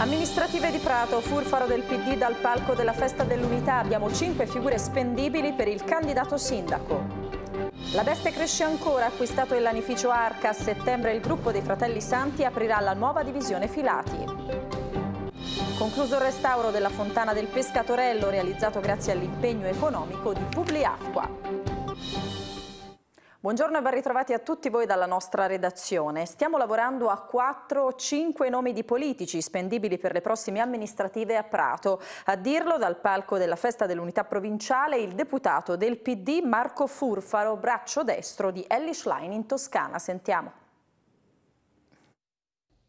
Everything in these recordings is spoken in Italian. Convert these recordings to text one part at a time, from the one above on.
Amministrative di Prato, furfaro del PD dal palco della Festa dell'Unità. Abbiamo cinque figure spendibili per il candidato sindaco. La veste cresce ancora, acquistato il lanificio Arca. A settembre il gruppo dei Fratelli Santi aprirà la nuova divisione Filati. Concluso il restauro della fontana del Pescatorello, realizzato grazie all'impegno economico di Publiacqua. Buongiorno e ben ritrovati a tutti voi dalla nostra redazione. Stiamo lavorando a 4-5 nomi di politici spendibili per le prossime amministrative a Prato. A dirlo dal palco della festa dell'unità provinciale il deputato del PD Marco Furfaro, braccio destro di Ellie Schlein in Toscana. Sentiamo.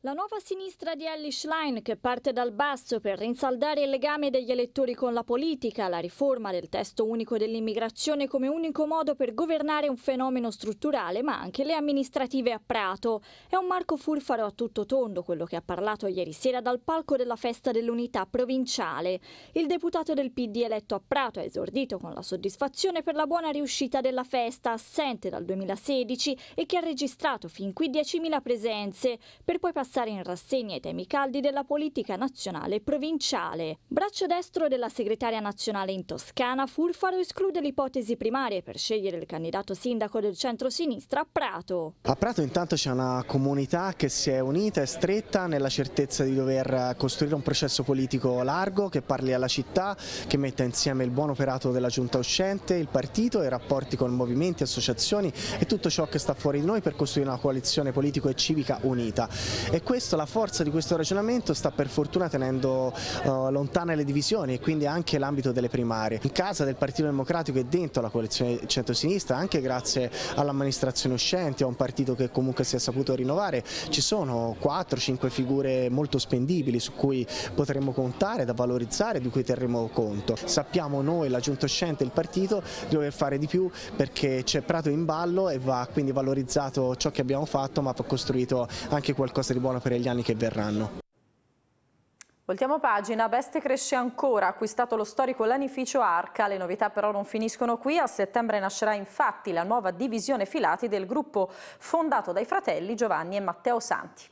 La nuova sinistra di Ellie Schlein, che parte dal basso per rinsaldare il legame degli elettori con la politica, la riforma del testo unico dell'immigrazione come unico modo per governare un fenomeno strutturale, ma anche le amministrative a Prato. È un Marco Furfaro a tutto tondo quello che ha parlato ieri sera dal palco della festa dell'unità provinciale. Il deputato del PD eletto a Prato ha esordito con la soddisfazione per la buona riuscita della festa, assente dal 2016 e che ha registrato fin qui 10.000 presenze, per poi passare passare in rassegna i temi caldi della politica nazionale e provinciale. Braccio destro della segretaria nazionale in Toscana, Furfaro esclude l'ipotesi primaria per scegliere il candidato sindaco del centro-sinistra a Prato. A Prato intanto c'è una comunità che si è unita e stretta nella certezza di dover costruire un processo politico largo che parli alla città, che metta insieme il buon operato della giunta uscente, il partito, i rapporti con movimenti, associazioni e tutto ciò che sta fuori di noi per costruire una coalizione politico e civica unita. E questo, la forza di questo ragionamento sta per fortuna tenendo uh, lontane le divisioni e quindi anche l'ambito delle primarie. In casa del Partito Democratico e dentro la coalizione centrosinistra, anche grazie all'amministrazione uscente, a un partito che comunque si è saputo rinnovare, ci sono 4-5 figure molto spendibili su cui potremmo contare, da valorizzare, di cui terremo conto. Sappiamo noi, la giunta uscente il partito, di dover fare di più perché c'è Prato in ballo e va quindi valorizzato ciò che abbiamo fatto ma va costruito anche qualcosa di buono buono per gli anni che verranno. Voltiamo pagina, Beste cresce ancora, ha acquistato lo storico lanificio Arca, le novità però non finiscono qui, a settembre nascerà infatti la nuova divisione filati del gruppo fondato dai fratelli Giovanni e Matteo Santi.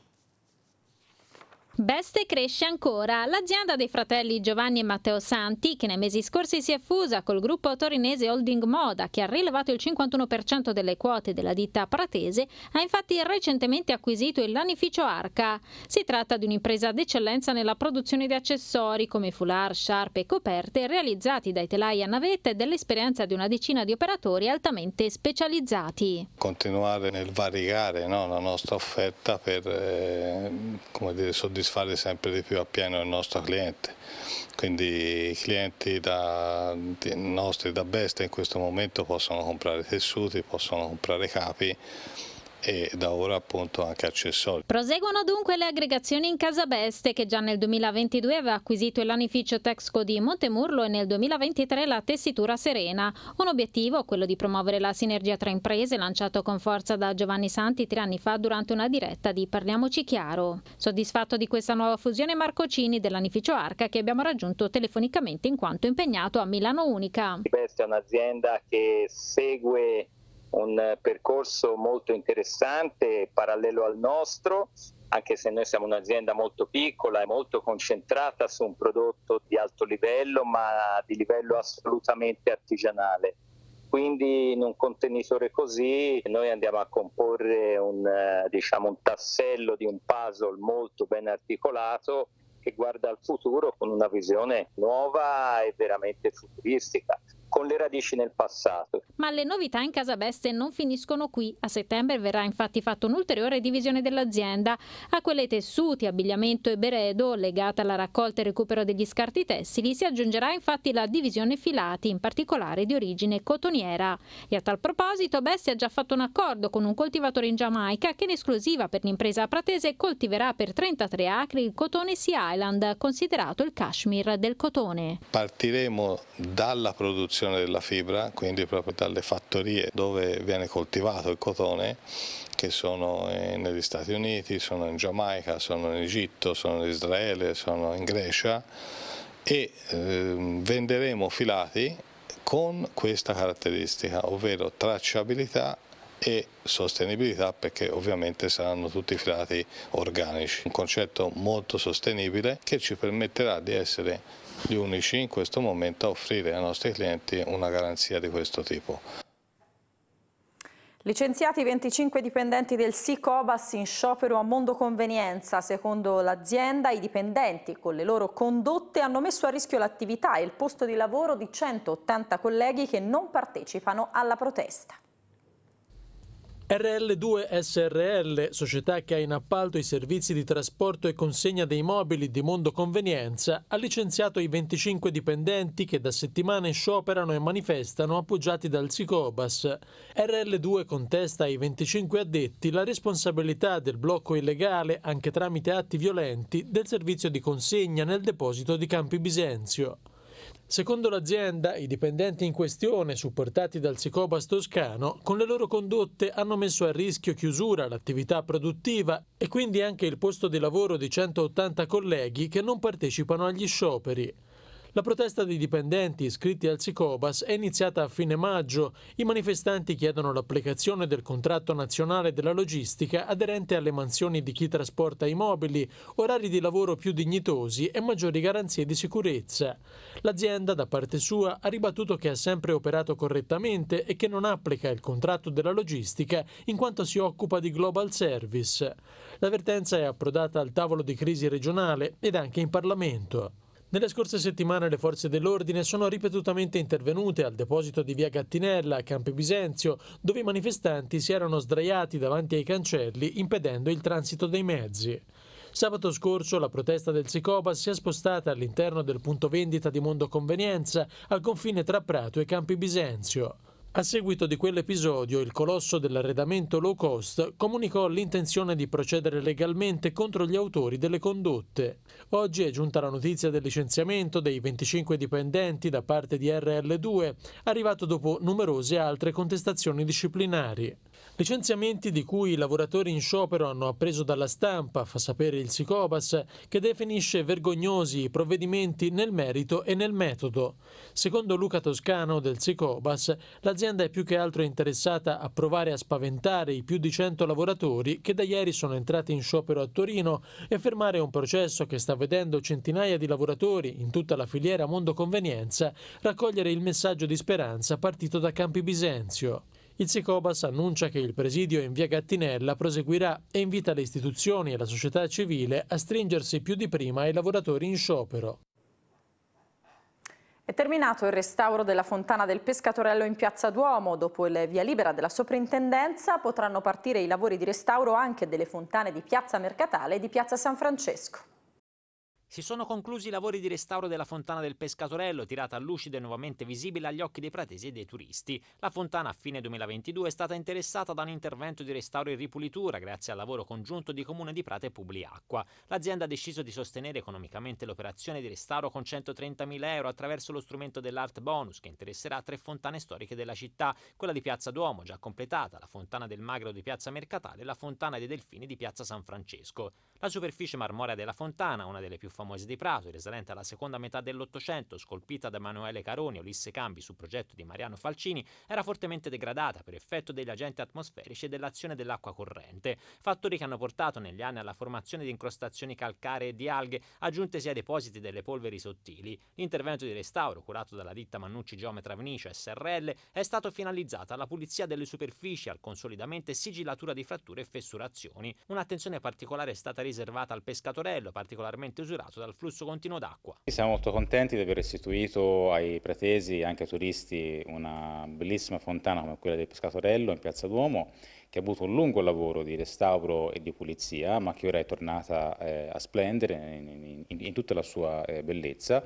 Beste cresce ancora. L'azienda dei fratelli Giovanni e Matteo Santi, che nei mesi scorsi si è fusa col gruppo torinese Holding Moda, che ha rilevato il 51% delle quote della ditta pratese, ha infatti recentemente acquisito il lanificio Arca. Si tratta di un'impresa d'eccellenza nella produzione di accessori come foulard, sciarpe e coperte realizzati dai telai a navette dell'esperienza di una decina di operatori altamente specializzati. Continuare nel variegare no, la nostra offerta per eh, come dire, soddisfare soddisfare sempre di più a pieno il nostro cliente. Quindi i clienti da, nostri da bestia in questo momento possono comprare tessuti, possono comprare capi e da ora appunto anche accessori. Proseguono dunque le aggregazioni in Casabeste che già nel 2022 aveva acquisito lanificio Texco di Montemurlo e nel 2023 la tessitura serena. Un obiettivo, quello di promuovere la sinergia tra imprese, lanciato con forza da Giovanni Santi tre anni fa durante una diretta di Parliamoci Chiaro. Soddisfatto di questa nuova fusione Marco Cini dell'anificio Arca che abbiamo raggiunto telefonicamente in quanto impegnato a Milano Unica. Questa è un'azienda che segue un eh, percorso molto interessante parallelo al nostro, anche se noi siamo un'azienda molto piccola e molto concentrata su un prodotto di alto livello, ma di livello assolutamente artigianale. Quindi in un contenitore così noi andiamo a comporre un, eh, diciamo, un tassello di un puzzle molto ben articolato che guarda al futuro con una visione nuova e veramente futuristica con le radici nel passato. Ma le novità in casa Beste non finiscono qui. A settembre verrà infatti fatta un'ulteriore divisione dell'azienda. A quelle tessuti, abbigliamento e beredo, legata alla raccolta e recupero degli scarti tessili, si aggiungerà infatti la divisione filati, in particolare di origine cotoniera. E a tal proposito Beste ha già fatto un accordo con un coltivatore in Giamaica che in esclusiva per l'impresa pratese coltiverà per 33 acri il cotone Sea Island, considerato il cashmere del cotone. Partiremo dalla produzione produzione della fibra, quindi proprio dalle fattorie dove viene coltivato il cotone, che sono negli Stati Uniti, sono in Giamaica, sono in Egitto, sono in Israele, sono in Grecia e ehm, venderemo filati con questa caratteristica, ovvero tracciabilità e sostenibilità perché ovviamente saranno tutti filati organici. Un concetto molto sostenibile che ci permetterà di essere gli unici in questo momento a offrire ai nostri clienti una garanzia di questo tipo. Licenziati 25 dipendenti del SICOBAS in sciopero a Mondo Convenienza. Secondo l'azienda, i dipendenti con le loro condotte hanno messo a rischio l'attività e il posto di lavoro di 180 colleghi che non partecipano alla protesta. RL2 SRL, società che ha in appalto i servizi di trasporto e consegna dei mobili di Mondo Convenienza, ha licenziato i 25 dipendenti che da settimane scioperano e manifestano appoggiati dal Sicobas. RL2 contesta ai 25 addetti la responsabilità del blocco illegale, anche tramite atti violenti, del servizio di consegna nel deposito di Campi Bisenzio. Secondo l'azienda, i dipendenti in questione, supportati dal Sicobas toscano, con le loro condotte hanno messo a rischio chiusura l'attività produttiva e quindi anche il posto di lavoro di 180 colleghi che non partecipano agli scioperi. La protesta dei dipendenti iscritti al Sicobas è iniziata a fine maggio. I manifestanti chiedono l'applicazione del contratto nazionale della logistica aderente alle mansioni di chi trasporta i mobili, orari di lavoro più dignitosi e maggiori garanzie di sicurezza. L'azienda, da parte sua, ha ribattuto che ha sempre operato correttamente e che non applica il contratto della logistica in quanto si occupa di Global Service. L'avvertenza è approdata al tavolo di crisi regionale ed anche in Parlamento. Nelle scorse settimane le forze dell'ordine sono ripetutamente intervenute al deposito di via Gattinella a Campi Bisenzio, dove i manifestanti si erano sdraiati davanti ai cancelli impedendo il transito dei mezzi. Sabato scorso la protesta del Sicoba si è spostata all'interno del punto vendita di Mondo Convenienza al confine tra Prato e Campi Bisenzio. A seguito di quell'episodio, il colosso dell'arredamento low cost comunicò l'intenzione di procedere legalmente contro gli autori delle condotte. Oggi è giunta la notizia del licenziamento dei 25 dipendenti da parte di RL2, arrivato dopo numerose altre contestazioni disciplinari. Licenziamenti di cui i lavoratori in sciopero hanno appreso dalla stampa, fa sapere il Sicobas, che definisce vergognosi i provvedimenti nel merito e nel metodo. Secondo Luca Toscano del Sicobas, l'azienda è più che altro interessata a provare a spaventare i più di 100 lavoratori che da ieri sono entrati in sciopero a Torino e fermare un processo che sta vedendo centinaia di lavoratori in tutta la filiera Mondo Convenienza raccogliere il messaggio di speranza partito da Campi Bisenzio. Il Secobas annuncia che il presidio in via Gattinella proseguirà e invita le istituzioni e la società civile a stringersi più di prima ai lavoratori in sciopero. È terminato il restauro della fontana del Pescatorello in Piazza Duomo. Dopo il via libera della soprintendenza potranno partire i lavori di restauro anche delle fontane di Piazza Mercatale e di Piazza San Francesco. Si sono conclusi i lavori di restauro della fontana del Pescatorello, tirata a lucida e nuovamente visibile agli occhi dei pratesi e dei turisti. La fontana a fine 2022 è stata interessata da un intervento di restauro e ripulitura grazie al lavoro congiunto di Comune di Prate e Publiacqua. L'azienda ha deciso di sostenere economicamente l'operazione di restauro con 130.000 euro attraverso lo strumento dell'Art Bonus che interesserà tre fontane storiche della città, quella di Piazza Duomo già completata, la fontana del Magro di Piazza Mercatale e la fontana dei Delfini di Piazza San Francesco. La superficie marmorea della fontana, una delle più famosi di Prato, risalente alla seconda metà dell'Ottocento, scolpita da Emanuele Caroni e Ulisse Cambi su progetto di Mariano Falcini, era fortemente degradata per effetto degli agenti atmosferici e dell'azione dell'acqua corrente, fattori che hanno portato negli anni alla formazione di incrostazioni calcaree e di alghe aggiuntesi ai depositi delle polveri sottili. L'intervento di restauro, curato dalla ditta Mannucci Geometra Venice SRL, è stato finalizzato alla pulizia delle superfici, al consolidamento e sigillatura di fratture e fessurazioni. Un'attenzione particolare è stata riservata al pescatorello, particolarmente usurato generato dal flusso continuo d'acqua. Siamo molto contenti di aver restituito ai pretesi e anche ai turisti una bellissima fontana come quella del Pescatorello in Piazza Duomo che ha avuto un lungo lavoro di restauro e di pulizia ma che ora è tornata eh, a splendere in, in, in, tutta la sua eh, bellezza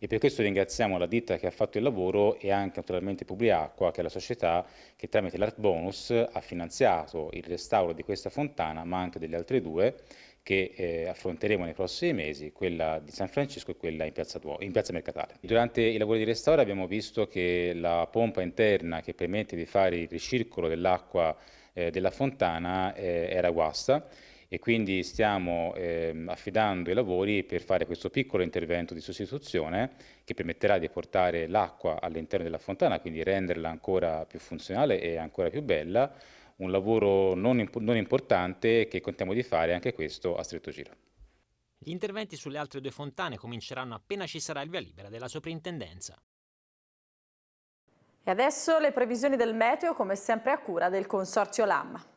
e per questo ringraziamo la ditta che ha fatto il lavoro e anche naturalmente Publiacqua che è la società che tramite l'Art Bonus ha finanziato il restauro di questa fontana ma anche delle altre due che eh, affronteremo nei prossimi mesi, quella di San Francesco e quella in piazza, Duo, in piazza Mercatale. Durante i lavori di restauro abbiamo visto che la pompa interna che permette di fare il ricircolo dell'acqua eh, della fontana eh, era guasta e quindi stiamo ehm, affidando i lavori per fare questo piccolo intervento di sostituzione che permetterà di portare l'acqua all'interno della fontana, quindi renderla ancora più funzionale e ancora più bella un lavoro non, imp non importante che contiamo di fare anche questo a stretto giro. Gli interventi sulle altre due fontane cominceranno appena ci sarà il via libera della soprintendenza. E adesso le previsioni del meteo come sempre a cura del Consorzio LAM.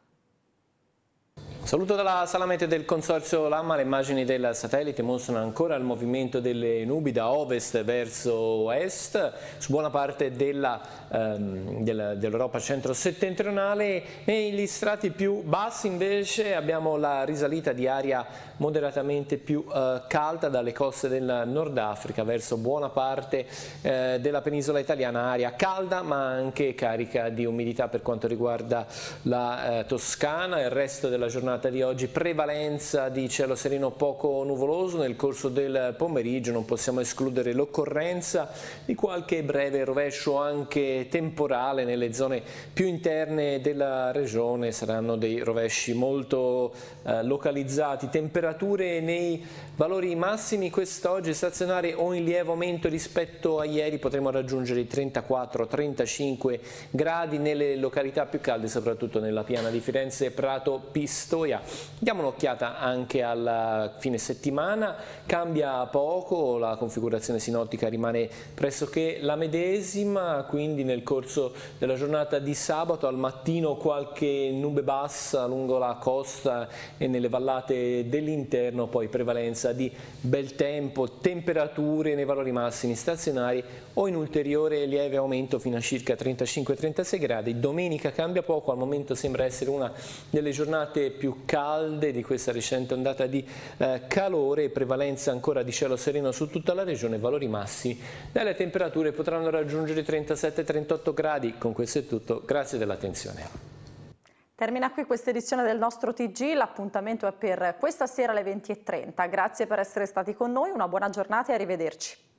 Saluto dalla sala meteo del Consorzio Lamma, le immagini del satellite mostrano ancora il movimento delle nubi da ovest verso est, su buona parte ehm, dell'Europa ehm, centro-settentrionale, negli strati più bassi invece abbiamo la risalita di aria moderatamente più eh, calda dalle coste del Nord Africa verso buona parte eh, della penisola italiana, aria calda ma anche carica di umidità per quanto riguarda la eh, Toscana, il resto della giornata giornata di oggi prevalenza di cielo sereno poco nuvoloso nel corso del pomeriggio non possiamo escludere l'occorrenza di qualche breve rovescio anche temporale nelle zone più interne della regione saranno dei rovesci molto eh, localizzati temperature nei valori massimi quest'oggi stazionari o in lieve aumento rispetto a ieri potremo raggiungere i 34-35 gradi nelle località più calde soprattutto nella piana di Firenze Prato Pistoia. Pistoia. Diamo un'occhiata anche al fine settimana, cambia poco, la configurazione sinottica rimane pressoché la medesima, quindi nel corso della giornata di sabato al mattino qualche nube bassa lungo la costa e nelle vallate dell'interno, poi prevalenza di bel tempo, temperature nei valori massimi stazionari o in ulteriore lieve aumento fino a circa 35-36 gradi. Domenica cambia poco, al momento sembra essere una delle giornate più calde di questa recente ondata di eh, calore prevalenza ancora di cielo sereno su tutta la regione, valori massimi delle temperature potranno raggiungere 37-38 gradi. Con questo è tutto, grazie dell'attenzione. Termina qui questa edizione del nostro TG, l'appuntamento è per questa sera alle 20.30. Grazie per essere stati con noi, una buona giornata e arrivederci.